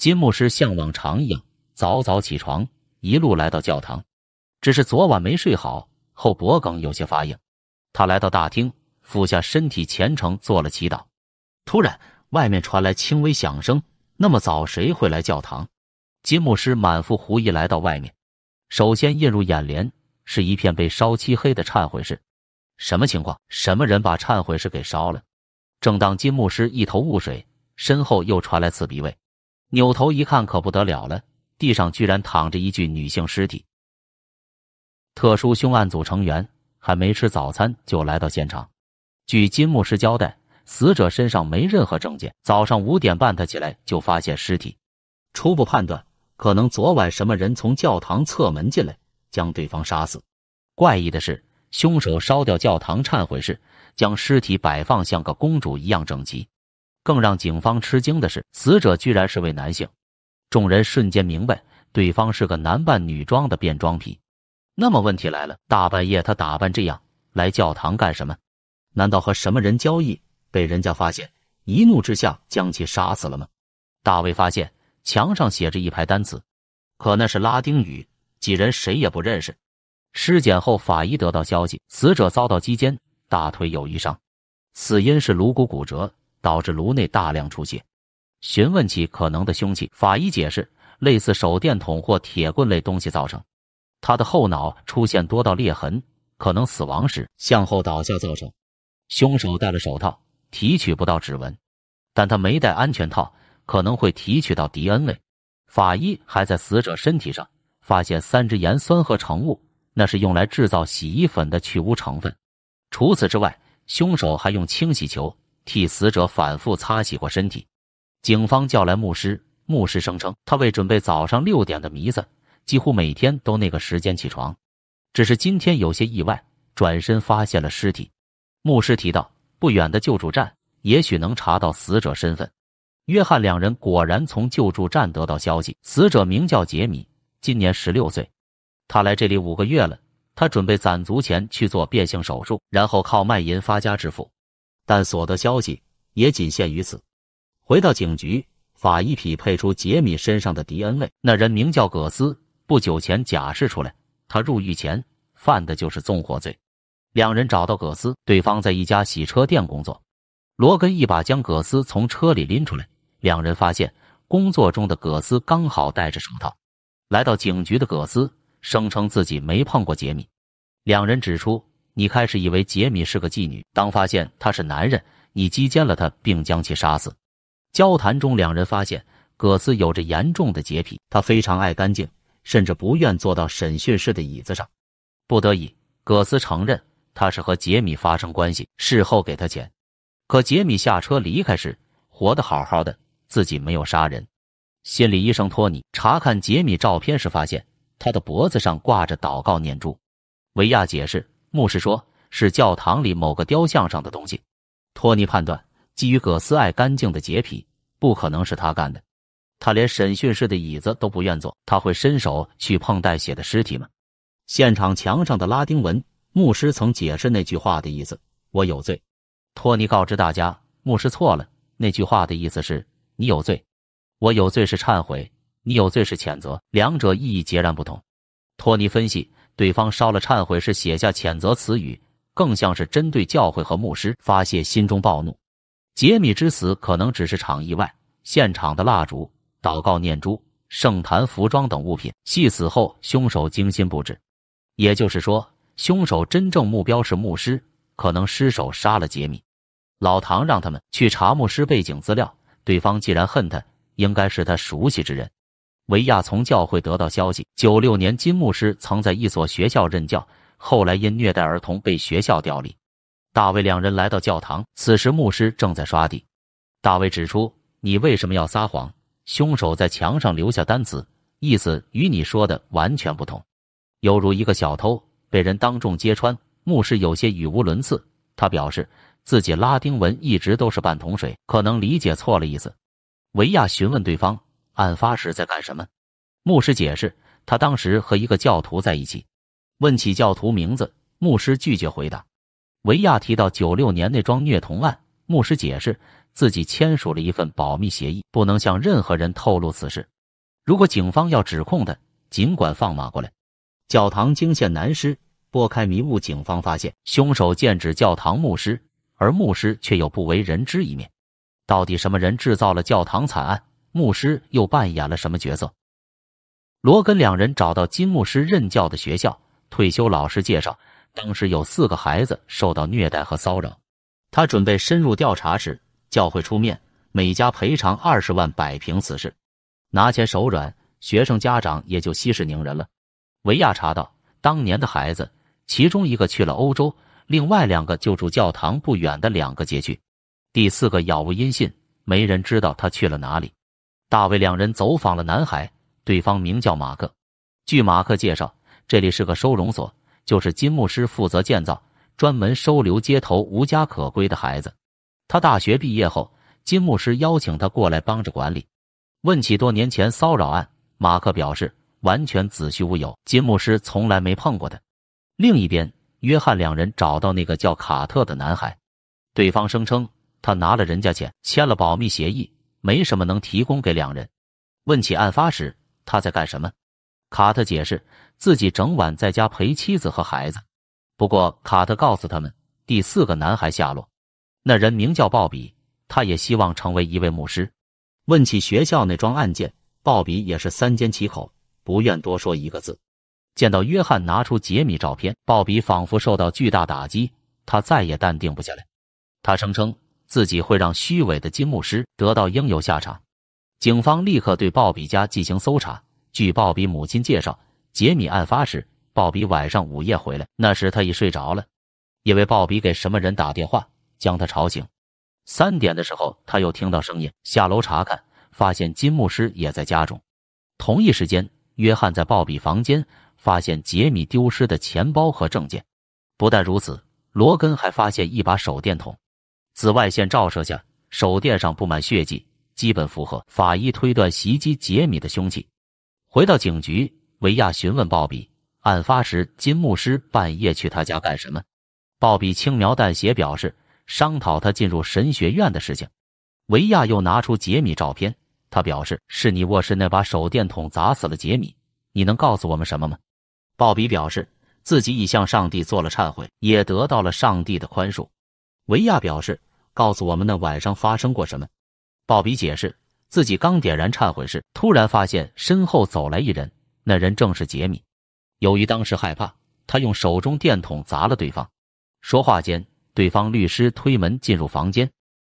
金牧师像往常一样早早起床，一路来到教堂。只是昨晚没睡好，后脖梗有些发硬。他来到大厅，俯下身体，虔诚做了祈祷。突然，外面传来轻微响声。那么早，谁会来教堂？金牧师满腹狐疑来到外面。首先映入眼帘是一片被烧漆黑的忏悔室。什么情况？什么人把忏悔室给烧了？正当金牧师一头雾水，身后又传来刺鼻味。扭头一看，可不得了了，地上居然躺着一具女性尸体。特殊凶案组成员还没吃早餐就来到现场。据金牧师交代，死者身上没任何证件。早上五点半，他起来就发现尸体。初步判断，可能昨晚什么人从教堂侧门进来，将对方杀死。怪异的是，凶手烧掉教堂忏悔室，将尸体摆放像个公主一样整齐。更让警方吃惊的是，死者居然是位男性。众人瞬间明白，对方是个男扮女装的变装癖。那么问题来了：大半夜他打扮这样来教堂干什么？难道和什么人交易，被人家发现，一怒之下将其杀死了吗？大卫发现墙上写着一排单词，可那是拉丁语，几人谁也不认识。尸检后，法医得到消息，死者遭到击肩，大腿有一伤，死因是颅骨骨折。导致颅内大量出血。询问起可能的凶器，法医解释，类似手电筒或铁棍类东西造成。他的后脑出现多道裂痕，可能死亡时向后倒下造成。凶手戴了手套，提取不到指纹，但他没戴安全套，可能会提取到 DNA。法医还在死者身体上发现三支盐酸合成物，那是用来制造洗衣粉的去污成分。除此之外，凶手还用清洗球。替死者反复擦洗过身体。警方叫来牧师，牧师声称他为准备早上六点的弥撒，几乎每天都那个时间起床，只是今天有些意外，转身发现了尸体。牧师提到不远的救助站，也许能查到死者身份。约翰两人果然从救助站得到消息，死者名叫杰米，今年十六岁，他来这里五个月了。他准备攒足钱去做变性手术，然后靠卖淫发家致富。但所得消息也仅限于此。回到警局，法医匹配出杰米身上的 DNA，那人名叫葛斯。不久前假释出来，他入狱前犯的就是纵火罪。两人找到葛斯，对方在一家洗车店工作。罗根一把将葛斯从车里拎出来，两人发现工作中的葛斯刚好戴着手套。来到警局的葛斯声称自己没碰过杰米，两人指出。你开始以为杰米是个妓女，当发现他是男人，你击奸了他，并将其杀死。交谈中，两人发现葛斯有着严重的洁癖，他非常爱干净，甚至不愿坐到审讯室的椅子上。不得已，葛斯承认他是和杰米发生关系，事后给他钱。可杰米下车离开时活得好好的，自己没有杀人。心理医生托尼查看杰米照片时，发现他的脖子上挂着祷告念珠。维亚解释。牧师说：“是教堂里某个雕像上的东西。”托尼判断，基于葛斯爱干净的洁癖，不可能是他干的。他连审讯室的椅子都不愿坐，他会伸手去碰带血的尸体吗？现场墙上的拉丁文，牧师曾解释那句话的意思：“我有罪。”托尼告知大家，牧师错了。那句话的意思是：“你有罪。”“我有罪”是忏悔，“你有罪”是谴责，两者意义截然不同。托尼分析。对方烧了忏悔，是写下谴责词语，更像是针对教会和牧师发泄心中暴怒。杰米之死可能只是场意外，现场的蜡烛、祷告念珠、圣坛服装等物品，系死后凶手精心布置。也就是说，凶手真正目标是牧师，可能失手杀了杰米。老唐让他们去查牧师背景资料，对方既然恨他，应该是他熟悉之人。维亚从教会得到消息，九六年金牧师曾在一所学校任教，后来因虐待儿童被学校调离。大卫两人来到教堂，此时牧师正在刷地。大卫指出：“你为什么要撒谎？凶手在墙上留下单词，意思与你说的完全不同，犹如一个小偷被人当众揭穿。”牧师有些语无伦次，他表示自己拉丁文一直都是半桶水，可能理解错了意思。维亚询问对方。案发时在干什么？牧师解释，他当时和一个教徒在一起。问起教徒名字，牧师拒绝回答。维亚提到九六年那桩虐童案，牧师解释自己签署了一份保密协议，不能向任何人透露此事。如果警方要指控他，尽管放马过来。教堂惊现男尸，拨开迷雾，警方发现凶手剑指教堂牧师，而牧师却有不为人知一面。到底什么人制造了教堂惨案？牧师又扮演了什么角色？罗根两人找到金牧师任教的学校，退休老师介绍，当时有四个孩子受到虐待和骚扰。他准备深入调查时，教会出面，每家赔偿二十万，摆平此事。拿钱手软，学生家长也就息事宁人了。维亚查到，当年的孩子，其中一个去了欧洲，另外两个就住教堂不远的两个街区，第四个杳无音信，没人知道他去了哪里。大卫两人走访了男孩，对方名叫马克。据马克介绍，这里是个收容所，就是金牧师负责建造，专门收留街头无家可归的孩子。他大学毕业后，金牧师邀请他过来帮着管理。问起多年前骚扰案，马克表示完全子虚乌有，金牧师从来没碰过他。另一边，约翰两人找到那个叫卡特的男孩，对方声称他拿了人家钱，签了保密协议。没什么能提供给两人。问起案发时他在干什么，卡特解释自己整晚在家陪妻子和孩子。不过卡特告诉他们第四个男孩下落，那人名叫鲍比，他也希望成为一位牧师。问起学校那桩案件，鲍比也是三缄其口，不愿多说一个字。见到约翰拿出杰米照片，鲍比仿佛受到巨大打击，他再也淡定不下来。他声称。自己会让虚伪的金牧师得到应有下场。警方立刻对鲍比家进行搜查。据鲍比母亲介绍，杰米案发时，鲍比晚上午夜回来，那时他已睡着了。因为鲍比给什么人打电话，将他吵醒。三点的时候，他又听到声音，下楼查看，发现金牧师也在家中。同一时间，约翰在鲍比房间发现杰米丢失的钱包和证件。不但如此，罗根还发现一把手电筒。紫外线照射下，手电上布满血迹，基本符合法医推断袭击杰米的凶器。回到警局，维亚询问鲍比，案发时金牧师半夜去他家干什么？鲍比轻描淡写表示商讨他进入神学院的事情。维亚又拿出杰米照片，他表示是你卧室那把手电筒砸死了杰米，你能告诉我们什么吗？鲍比表示自己已向上帝做了忏悔，也得到了上帝的宽恕。维亚表示。告诉我们那晚上发生过什么？鲍比解释，自己刚点燃忏悔时，突然发现身后走来一人，那人正是杰米。由于当时害怕，他用手中电筒砸了对方。说话间，对方律师推门进入房间。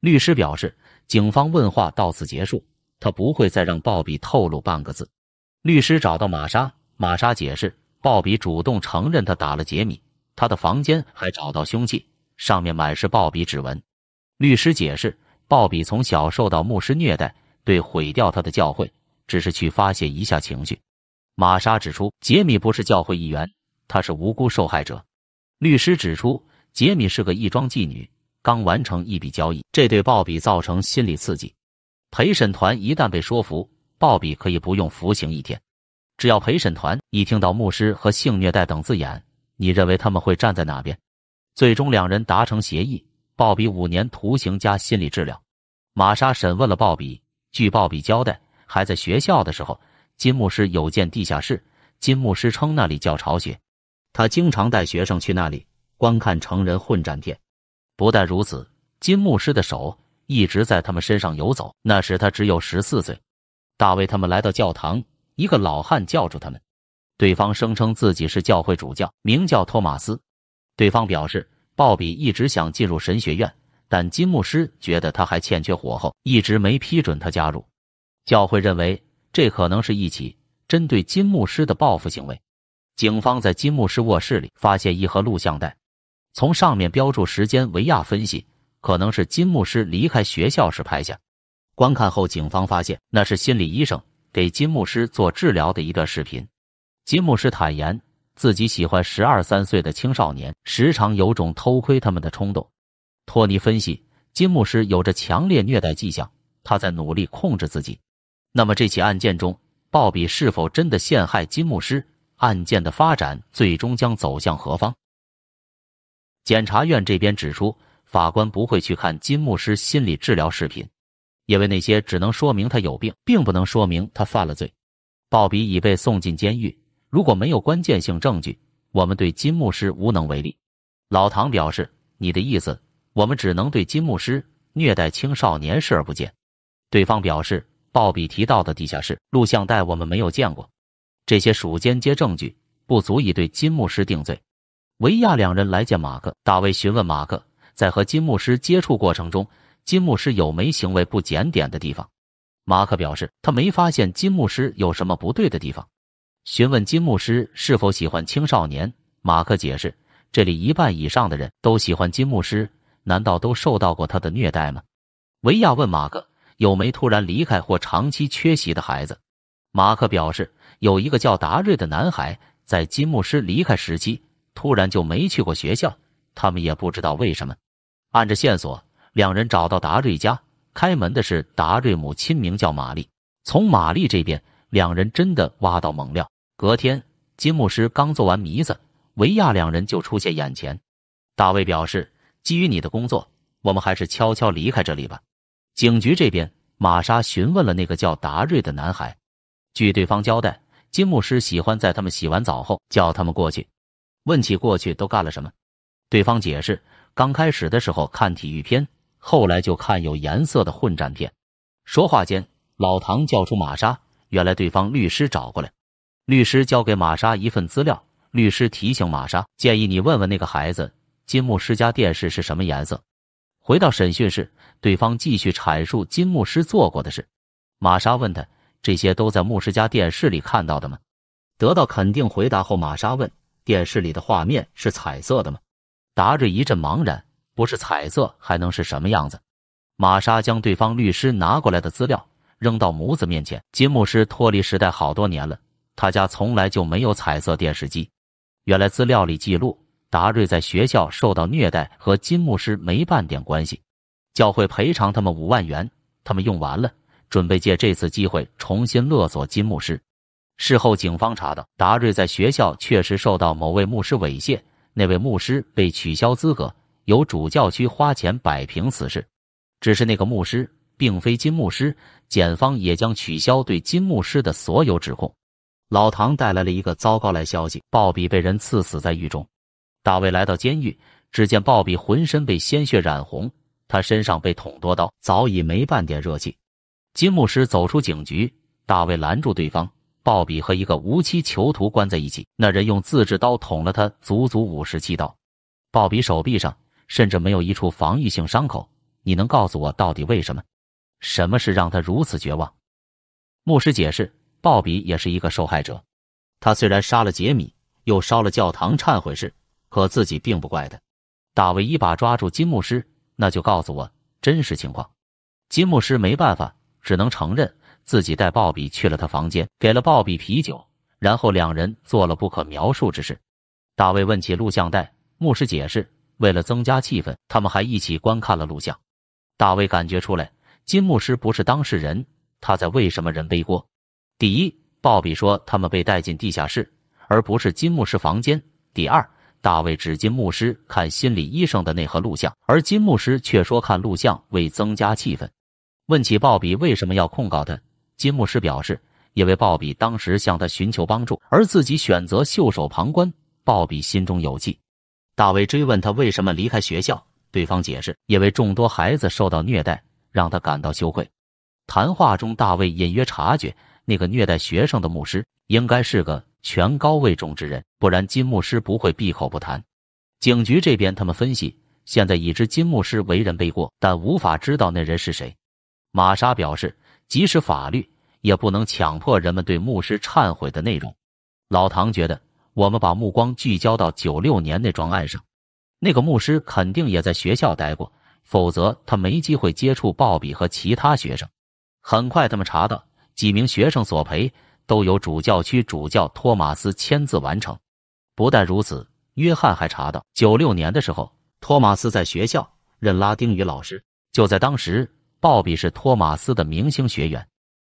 律师表示，警方问话到此结束，他不会再让鲍比透露半个字。律师找到玛莎，玛莎解释，鲍比主动承认他打了杰米，他的房间还找到凶器，上面满是鲍比指纹。律师解释，鲍比从小受到牧师虐待，对毁掉他的教会只是去发泄一下情绪。玛莎指出，杰米不是教会一员，他是无辜受害者。律师指出，杰米是个异装妓女，刚完成一笔交易，这对鲍比造成心理刺激。陪审团一旦被说服，鲍比可以不用服刑一天。只要陪审团一听到“牧师”和“性虐待”等字眼，你认为他们会站在哪边？最终，两人达成协议。鲍比五年徒刑加心理治疗。玛莎审问了鲍比。据鲍比交代，还在学校的时候，金牧师有间地下室。金牧师称那里叫巢穴，他经常带学生去那里观看成人混战片。不但如此，金牧师的手一直在他们身上游走。那时他只有十四岁。大卫他们来到教堂，一个老汉叫住他们。对方声称自己是教会主教，名叫托马斯。对方表示。鲍比一直想进入神学院，但金牧师觉得他还欠缺火候，一直没批准他加入。教会认为这可能是一起针对金牧师的报复行为。警方在金牧师卧室里发现一盒录像带，从上面标注时间，维亚分析可能是金牧师离开学校时拍下。观看后，警方发现那是心理医生给金牧师做治疗的一段视频。金牧师坦言。自己喜欢十二三岁的青少年，时常有种偷窥他们的冲动。托尼分析，金牧师有着强烈虐待迹象，他在努力控制自己。那么这起案件中，鲍比是否真的陷害金牧师？案件的发展最终将走向何方？检察院这边指出，法官不会去看金牧师心理治疗视频，因为那些只能说明他有病，并不能说明他犯了罪。鲍比已被送进监狱。如果没有关键性证据，我们对金牧师无能为力。老唐表示：“你的意思，我们只能对金牧师虐待青少年视而不见。”对方表示：“鲍比提到的地下室录像带，我们没有见过。这些属间接证据，不足以对金牧师定罪。”维亚两人来见马克、大卫，询问马克在和金牧师接触过程中，金牧师有没行为不检点的地方。马克表示，他没发现金牧师有什么不对的地方。询问金牧师是否喜欢青少年。马克解释，这里一半以上的人都喜欢金牧师，难道都受到过他的虐待吗？维亚问马克，有没突然离开或长期缺席的孩子？马克表示，有一个叫达瑞的男孩，在金牧师离开时期，突然就没去过学校，他们也不知道为什么。按着线索，两人找到达瑞家，开门的是达瑞母亲，名叫玛丽。从玛丽这边，两人真的挖到猛料。隔天，金牧师刚做完弥子，维亚两人就出现眼前。大卫表示：“基于你的工作，我们还是悄悄离开这里吧。”警局这边，玛莎询问了那个叫达瑞的男孩。据对方交代，金牧师喜欢在他们洗完澡后叫他们过去。问起过去都干了什么，对方解释：刚开始的时候看体育片，后来就看有颜色的混战片。说话间，老唐叫出玛莎，原来对方律师找过来。律师交给玛莎一份资料。律师提醒玛莎，建议你问问那个孩子，金牧师家电视是什么颜色。回到审讯室，对方继续阐述金牧师做过的事。玛莎问他：“这些都在牧师家电视里看到的吗？”得到肯定回答后，玛莎问：“电视里的画面是彩色的吗？”达瑞一阵茫然：“不是彩色，还能是什么样子？”玛莎将对方律师拿过来的资料扔到母子面前。金牧师脱离时代好多年了。他家从来就没有彩色电视机。原来资料里记录，达瑞在学校受到虐待和金牧师没半点关系。教会赔偿他们五万元，他们用完了，准备借这次机会重新勒索金牧师。事后警方查到，达瑞在学校确实受到某位牧师猥亵，那位牧师被取消资格，由主教区花钱摆平此事。只是那个牧师并非金牧师，检方也将取消对金牧师的所有指控。老唐带来了一个糟糕来消息，鲍比被人刺死在狱中。大卫来到监狱，只见鲍比浑身被鲜血染红，他身上被捅多刀，早已没半点热气。金牧师走出警局，大卫拦住对方。鲍比和一个无期囚徒关在一起，那人用自制刀捅了他足足五十七刀。鲍比手臂上甚至没有一处防御性伤口。你能告诉我到底为什么？什么事让他如此绝望？牧师解释。鲍比也是一个受害者，他虽然杀了杰米，又烧了教堂忏悔室，可自己并不怪他。大卫一把抓住金牧师，那就告诉我真实情况。金牧师没办法，只能承认自己带鲍比去了他房间，给了鲍比啤酒，然后两人做了不可描述之事。大卫问起录像带，牧师解释，为了增加气氛，他们还一起观看了录像。大卫感觉出来，金牧师不是当事人，他在为什么人背锅。第一，鲍比说他们被带进地下室，而不是金牧师房间。第二，大卫指金牧师看心理医生的内核录像，而金牧师却说看录像为增加气氛。问起鲍比为什么要控告他，金牧师表示因为鲍比当时向他寻求帮助，而自己选择袖手旁观。鲍比心中有气。大卫追问他为什么离开学校，对方解释因为众多孩子受到虐待，让他感到羞愧。谈话中，大卫隐约察觉。那个虐待学生的牧师应该是个权高位重之人，不然金牧师不会闭口不谈。警局这边，他们分析，现在已知金牧师为人背过，但无法知道那人是谁。玛莎表示，即使法律也不能强迫人们对牧师忏悔的内容。老唐觉得，我们把目光聚焦到九六年那桩案上，那个牧师肯定也在学校待过，否则他没机会接触鲍比和其他学生。很快，他们查到。几名学生索赔，都由主教区主教托马斯签字完成。不但如此，约翰还查到，九六年的时候，托马斯在学校任拉丁语老师。就在当时，鲍比是托马斯的明星学员。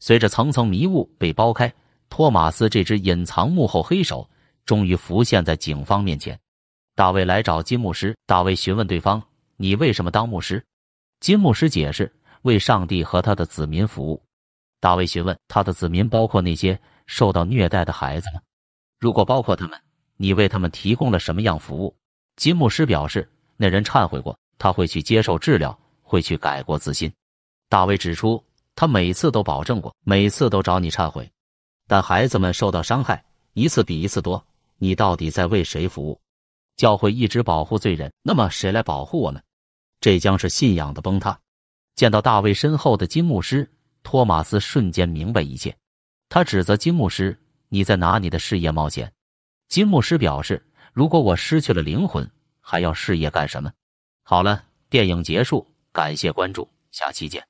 随着层层迷雾被剥开，托马斯这只隐藏幕后黑手终于浮现在警方面前。大卫来找金牧师，大卫询问对方：“你为什么当牧师？”金牧师解释：“为上帝和他的子民服务。”大卫询问他的子民，包括那些受到虐待的孩子吗？如果包括他们，你为他们提供了什么样服务？金牧师表示，那人忏悔过，他会去接受治疗，会去改过自新。大卫指出，他每次都保证过，每次都找你忏悔，但孩子们受到伤害一次比一次多。你到底在为谁服务？教会一直保护罪人，那么谁来保护我们？这将是信仰的崩塌。见到大卫身后的金牧师。托马斯瞬间明白一切，他指责金牧师：“你在拿你的事业冒险。”金牧师表示：“如果我失去了灵魂，还要事业干什么？”好了，电影结束，感谢关注，下期见。